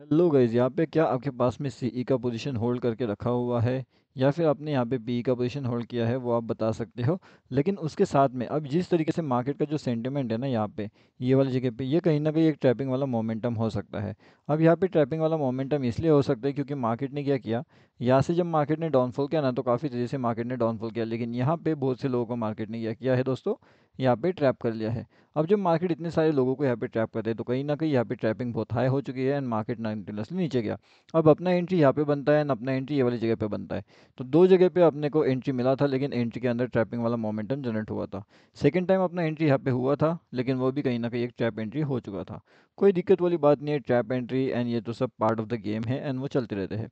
Hello guys यहाँ पे क्या आपके पास में सीई e का पोजीशन होल्ड करके रखा हुआ है या फिर आपने यहाँ पे पी का पोजीशन होल्ड किया है वो आप बता सकते हो लेकिन उसके साथ में अब जिस तरीके से मार्केट का जो सेंटिमेंट है ना यहाँ पे ये वाली जगह पे ये कहीं ना कहीं एक ट्रैपिंग वाला मोमेंटम हो सकता है अब यहाँ पे ट्रैपिंग वाला मोमेंटम इसलिए हो सकता है क्योंकि मार्केट ने क्या किया यहाँ से जब मार्केट ने डाउनफॉल किया ना तो काफ़ी तेज़ी से मार्केट ने डाउनफॉल किया लेकिन यहाँ पर बहुत से लोगों को मार्केट ने क्या किया है दोस्तों यहाँ पे ट्रैप कर लिया है अब जब मार्केट इतने सारे लोगों को यहाँ पे ट्रैप करते हैं तो कहीं ना कहीं यहाँ पे ट्रैपिंग बहुत हाई हो चुकी है एंड मार्केट नाइन नीचे गया अब अपना एंट्री यहाँ पे बनता है एंड अपना एंट्री ये वाली जगह पे बनता है तो दो जगह पे अपने को एंट्री मिला था लेकिन एंट्री के अंदर ट्रैपिंग वाला मोमेंटम जनरेट हुआ था सेकेंड टाइम अपना एंट्री यहाँ पे हुआ था लेकिन वो भी कहीं ना कहीं एक ट्रैप एंट्री हो चुका था कोई दिक्कत वाली बात नहीं है ट्रैप एंट्री एंड ये तो सब पार्ट ऑफ द गेम है एंड वो चलते रहते हैं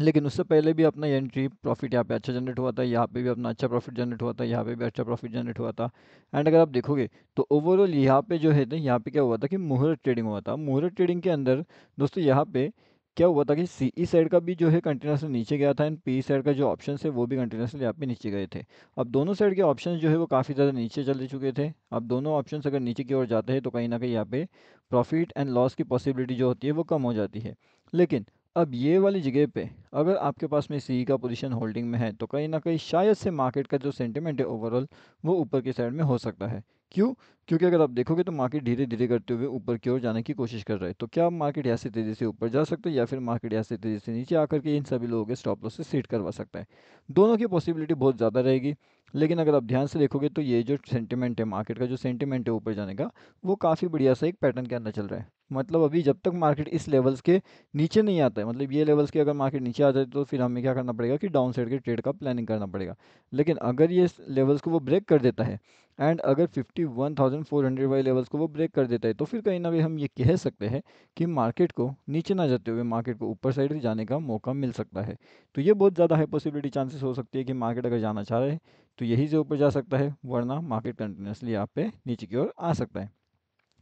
लेकिन उससे पहले भी अपना एंट्री प्रॉफिट यहाँ पे अच्छा जनरेट हुआ था यहाँ पे भी अपना अच्छा प्रॉफिट जनरेट हुआ था यहाँ पे भी अच्छा प्रॉफिट जनरेट हुआ था एंड अगर आप देखोगे तो ओवरऑल यहाँ पे जो है ना यहाँ पे क्या हुआ था कि मुहूर्त ट्रेडिंग हुआ था मुहूर्त ट्रेडिंग के अंदर दोस्तों यहाँ पे क्या हुआ था कि सी ई साइड का भी जो है कंटिन्यूसली नीचे गया था एंड पी साइड का जो ऑप्शन है वो भी कंटिन्यूसली आप पे नीचे गए थे अब दोनों साइड के ऑप्शन जो है वो काफ़ी ज़्यादा नीचे चले चुके थे अब दोनों ऑप्शन अगर नीचे की ओर जाते हैं तो कहीं ना कहीं यहाँ पे प्रॉफिट एंड लॉस की पॉसिबिलिटी जो होती है वो कम हो जाती है लेकिन अब ये वाली जगह पे अगर आपके पास में सी e का पोजीशन होल्डिंग में है तो कहीं ना कहीं शायद से मार्केट का जो सेंटिमेंट है ओवरऑल वो ऊपर की साइड में हो सकता है क्यों? क्योंकि अगर आप देखोगे तो मार्केट धीरे-धीरे करते हुए ऊपर की ओर जाने की कोशिश कर रहा है। तो क्या मार्केट यहाँ से तेज़ी से ऊपर जा सकता है या फिर मार्केट यहाँ से तेज़ी से नीचे आकर के इन सभी लोगों के स्टॉप लॉस से सेट करवा सकता है। दोनों की पॉसिबिलिटी बहुत ज़्यादा रहेगी। लेकिन अगर आप ध्यान से देखोगे तो ये जो सेंटिमेंट है मार्केट का जो सेंटिमेंट है ऊपर जाने का वो काफ़ी बढ़िया सा एक पैटर्न के अंदर चल रहा है मतलब अभी जब तक मार्केट इस लेवल्स के नीचे नहीं आता है मतलब ये लेवल्स के अगर मार्केट नीचे आ जाए तो फिर हमें क्या करना पड़ेगा कि डाउन साइड के ट्रेड का प्लानिंग करना पड़ेगा लेकिन अगर ये लेवल्स को वो ब्रेक कर देता है एंड अगर 51,400 वाले लेवल्स को वो ब्रेक कर देता है तो फिर कहीं ना कहीं हम ये कह सकते हैं कि मार्केट को नीचे ना जाते हुए मार्केट को ऊपर साइड जाने का मौका मिल सकता है तो ये बहुत ज़्यादा हाई पॉसिबिलिटी चांसेस हो सकती है कि मार्केट अगर जाना चाह रहे हैं तो यही से ऊपर जा सकता है वरना मार्केट कंटिन्यूसली यहाँ पे नीचे की ओर आ सकता है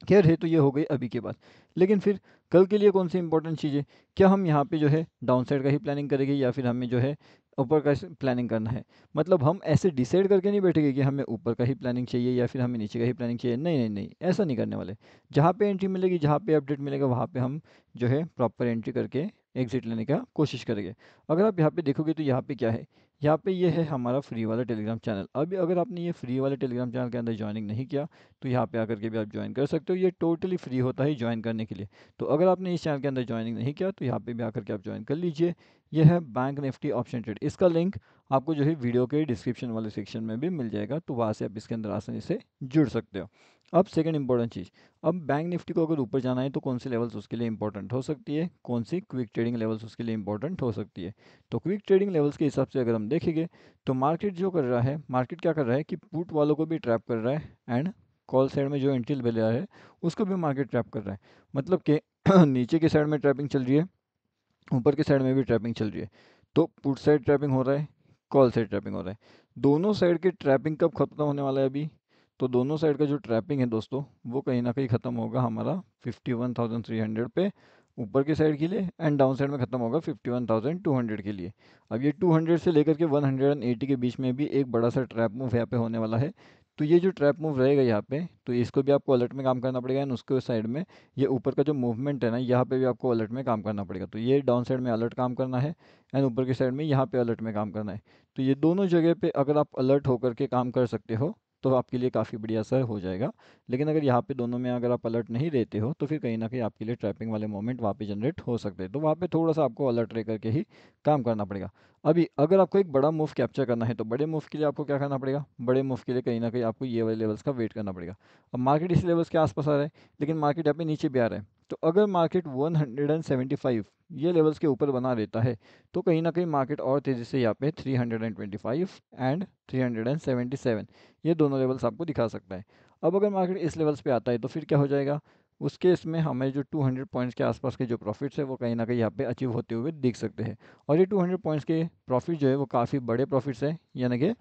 खैर है तो ये हो गई अभी के बाद लेकिन फिर कल के लिए कौन सी इंपॉर्टेंट चीज़ है क्या हम यहाँ पे जो है डाउनसाइड का ही प्लानिंग करेंगे या फिर हमें जो है ऊपर का प्लानिंग करना है मतलब हम ऐसे डिसाइड करके नहीं बैठेंगे कि हमें ऊपर का ही प्लानिंग चाहिए या फिर हमें नीचे का ही प्लानिंग चाहिए नहीं नहीं नहीं ऐसा नहीं करने वाले जहाँ पे एंट्री मिलेगी जहाँ पे अपडेट मिलेगा वहाँ पे हम जो है प्रॉपर एंट्री करके एग्जिट लेने का कोशिश करेंगे अगर आप यहाँ पे देखोगे तो यहाँ पे क्या है यहाँ पे ये है हमारा फ्री वाला टेलीग्राम चैनल अभी अगर आपने ये फ्री वाले टेलीग्राम चैनल के अंदर ज्वाइनिंग नहीं किया तो यहाँ पे आकर के भी आप ज्वाइन कर सकते हो ये टोटली फ्री होता है ज्वाइन करने के लिए तो अगर आपने इस चैनल के अंदर ज्वाइनिंग नहीं किया तो यहाँ पे भी आकर के आप ज्वाइन कर लीजिए ये है बैंक निफ्टी ऑप्शन ट्रेड इसका लिंक आपको जो है वीडियो के डिस्क्रिप्शन वाले सेक्शन में भी मिल जाएगा तो वहाँ से आप इसके अंदर आसानी से जुड़ सकते हो अब सेकंड इंपॉर्टेंट चीज़ अब बैंक निफ्टी को अगर ऊपर जाना है तो कौन सी लेवल्स उसके लिए इंपॉर्टेंट हो सकती है कौन सी क्विक ट्रेडिंग लेवल्स उसके लिए इंपॉर्टेंट हो सकती है तो क्विक ट्रेडिंग लेवल्स के हिसाब से अगर हम देखेंगे तो मार्केट जो कर रहा है मार्केट क्या कर रहा है कि पुट वालों को भी ट्रैप कर रहा है एंड कॉल साइड में जो एंट्री ले रहा है उसको भी मार्केट ट्रैप कर रहा है मतलब कि नीचे के साइड में ट्रैपिंग चल रही है ऊपर के साइड में भी ट्रैपिंग चल रही है तो पुट साइड ट्रैपिंग हो रहा है कॉल साइड ट्रैपिंग हो रहा है दोनों साइड के ट्रैपिंग कब खत्म होने वाला है अभी तो दोनों साइड का जो ट्रैपिंग है दोस्तों वो कहीं ना कहीं ख़त्म होगा हमारा fifty one thousand three hundred पे ऊपर के साइड के लिए एंड डाउन साइड में ख़त्म होगा fifty one thousand two hundred के लिए अब ये टू हंड्रेड से लेकर के वन हंड्रेड एंड एटी के बीच में भी एक बड़ा सा ट्रैप मूव यहाँ पे होने वाला है तो ये जो ट्रैप मूव रहेगा यहाँ पे तो इसको भी आपको अलर्ट में काम करना पड़ेगा एंड उसके साइड में ये ऊपर का जो मूवमेंट है ना यहाँ पे भी आपको अलर्ट में काम करना पड़ेगा तो ये डाउन साइड में अलर्ट काम करना है एंड ऊपर के साइड में यहाँ पे अलर्ट में काम करना है तो ये दोनों जगह पे अगर आप अलर्ट होकर के काम कर सकते हो तो आपके लिए काफ़ी बढ़िया सा हो जाएगा लेकिन अगर यहाँ पे दोनों में अगर आप अलर्ट नहीं रहते हो तो फिर कहीं ना कहीं आपके लिए ट्रैपिंग वाले मोमेंट वहाँ पे जनरेट हो सकते हैं तो वहाँ पे थोड़ा सा आपको अलर्ट रह करके ही काम करना पड़ेगा अभी अगर आपको एक बड़ा मूव कैप्चर करना है तो बड़े मूव के लिए आपको क्या करना पड़ेगा बड़े मूव के लिए कहीं ना कहीं आपको ये वाले लेवल्स का वेट करना पड़ेगा अब मार्केट इस लेवल्स के आसपास आ रहा है लेकिन मार्केट यहाँ पे नीचे भी आ रहा है तो अगर मार्केट वन ये लेवल्स के ऊपर बना रहता है तो कहीं ना कहीं मार्केट और तेज़ी से यहाँ पे 325 एंड 377 ये दोनों लेवल्स आपको दिखा सकता है अब अगर मार्केट इस लेवल्स पे आता है तो फिर क्या हो जाएगा उस केस में हमें जो 200 पॉइंट्स के आसपास के जो प्रॉफिट्स है वो कहीं ना कहीं यहाँ पे अचीव होते हुए दिख सकते हैं और ये 200 पॉइंट्स के प्रॉफिट जो है वो काफ़ी बड़े प्रॉफिट्स हैं यानी कि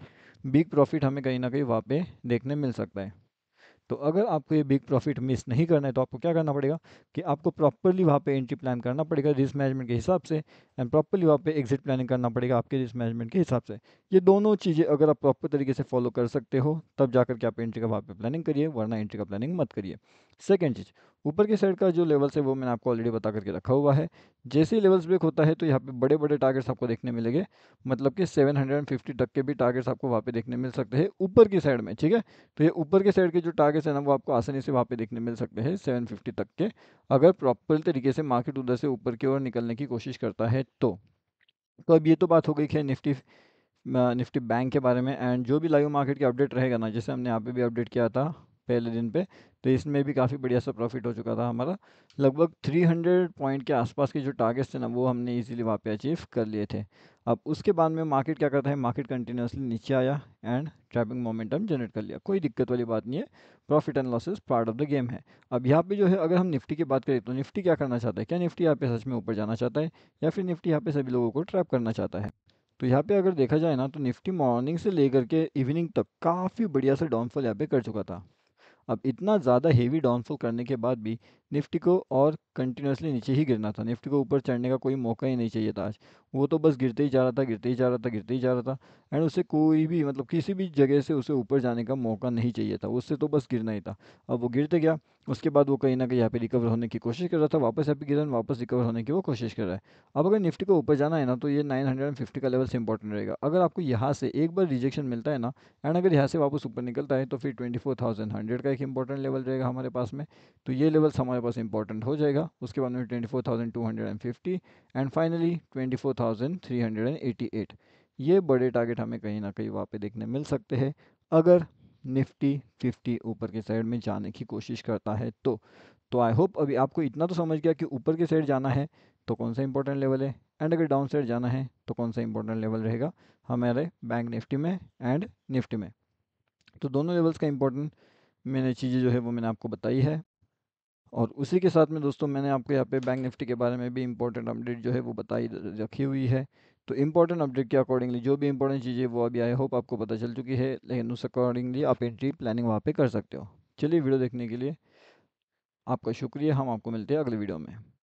बिग प्रॉफिट हमें कहीं ना कहीं वहाँ पे देखने मिल सकता है तो अगर आपको ये बिग प्रॉफिट मिस नहीं करना है तो आपको क्या करना पड़ेगा कि आपको प्रॉपरली वहाँ पे एंट्री प्लान करना पड़ेगा रिस्क मैनेजमेंट के हिसाब से एंड प्रॉपरली वहाँ पे एग्जिट प्लानिंग करना पड़ेगा आपके रिस्क मैनेजमेंट के हिसाब से ये दोनों चीज़ें अगर आप प्रॉपर तरीके से फॉलो कर सकते हो तब जाकर के आप एंट्री का वहाँ पर प्लानिंग करिए वरना एंट्री का प्लानिंग मत करिए सेकेंड चीज़ ऊपर की साइड का जो लेवल्स है वो मैंने आपको ऑलरेडी बता करके रखा हुआ है जैसे ही लेवल्स ब्रेक होता है तो यहाँ पे बड़े बड़े टारगेट्स आपको देखने मिलेंगे मतलब कि 750 तक के भी टारगेट्स आपको वहाँ पे देखने मिल सकते हैं ऊपर की साइड में ठीक है तो ये ऊपर के साइड के जो टारगेट्स हैं ना वो आपको आसानी से वहाँ पे देखने मिल सकते हैं सेवन तक के अगर प्रॉपर तरीके से मार्केट उधर से ऊपर की ओर निकलने की कोशिश करता है तो तो अब ये तो बात हो गई है निफ्टी निफ्टी बैंक के बारे में एंड जो भी लाइव मार्केट के अपडेट रहेगा ना जैसे हमने यहाँ पे भी अपडेट किया था पहले दिन पे तो इसमें भी काफ़ी बढ़िया सा प्रॉफिट हो चुका था हमारा लगभग 300 पॉइंट के आसपास के जो टारगेट्स थे ना वो हमने इजीली वहाँ पे अचीव कर लिए थे अब उसके बाद में मार्केट क्या करता है मार्केट कंटिन्यूसली नीचे आया एंड ट्रैपिंग मोमेंटम जनरेट कर लिया कोई दिक्कत वाली बात नहीं है profit and losses part of the game है अब यहाँ पर जो है अगर हम निफ्टी की बात करें तो निफ्टी क्या करना चाहता है क्या निफ्टी यहाँ पे सच में ऊपर जाना चाहता है या फिर निफ्टी यहाँ पे सभी लोगों को ट्रैप करना चाहता है तो यहाँ पे अगर देखा जाए ना तो निफ्टी मॉर्निंग से लेकर के इवनिंग तक काफ़ी बढ़िया सा डाउनफॉल यहाँ पे कर चुका था अब इतना ज़्यादा हेवी डाउनफॉल करने के बाद भी निफ्टी को और कंटिन्यूसली नीचे ही गिरना था निफ्टी को ऊपर चढ़ने का कोई मौका ही नहीं चाहिए था आज वो तो बस गिरते ही जा रहा था गिरते ही जा रहा था गिरते ही जा रहा था एंड उसे कोई भी मतलब किसी भी जगह से उसे ऊपर जाने का मौका नहीं चाहिए था उससे तो बस गिरना ही था अब वो गिरते गया उसके बाद वो कहीं ना कहीं यहाँ पे रिकवर होने की कोशिश कर रहा था वापस यहाँ पे गिरन वापस रिकवर होने की वो कोशिश कर रहा है अब अगर निफ्टी को ऊपर जाना है ना तो ये फिफ्टी का लेवल से इंपॉर्टेंट रहेगा अगर आपको यहाँ से एक बार रिजेक्शन मिलता है ना एंड अगर यहाँ से वापस ऊपर निकलता है तो फिर हंड्रेड का एक इंपॉर्टेंट लेवल रहेगा हमारे पास में तो ये लेवल्स हमारे पास इंपॉर्टेंट हो जाएगा उसके बाद में twenty and finally twenty thousand three hundred and eighty eight ये बड़े टारगेट हमें कहीं ना कहीं वहाँ पे देखने मिल सकते हैं अगर निफ्टी फिफ्टी ऊपर के साइड में जाने की कोशिश करता है तो तो आई होप अभी आपको इतना तो समझ गया कि ऊपर के साइड जाना है तो कौन सा इंपॉर्टेंट लेवल है एंड अगर डाउन साइड जाना है तो कौन सा इंपॉर्टेंट लेवल रहेगा हमारे बैंक निफ्टी में एंड निफ्टी में तो दोनों लेवल्स का इंपॉर्टेंट मैंने चीज़ें जो है वो मैंने आपको बताई है और उसी के साथ में दोस्तों मैंने आपको यहाँ पे बैंक निफ्टी के बारे में भी इंपॉर्टेंट अपडेट जो है वो बताई रखी हुई है तो इंपॉर्टेंट अपडेट के अकॉर्डिंगली जो भी इंपॉर्टेंट चीज़ें वो अभी आई होप आपको पता चल चुकी है लेकिन उस अकॉर्डिंगली आप एंट्री प्लानिंग वहाँ पर कर सकते हो चलिए वीडियो देखने के लिए आपका शुक्रिया हम आपको मिलते हैं अगले वीडियो में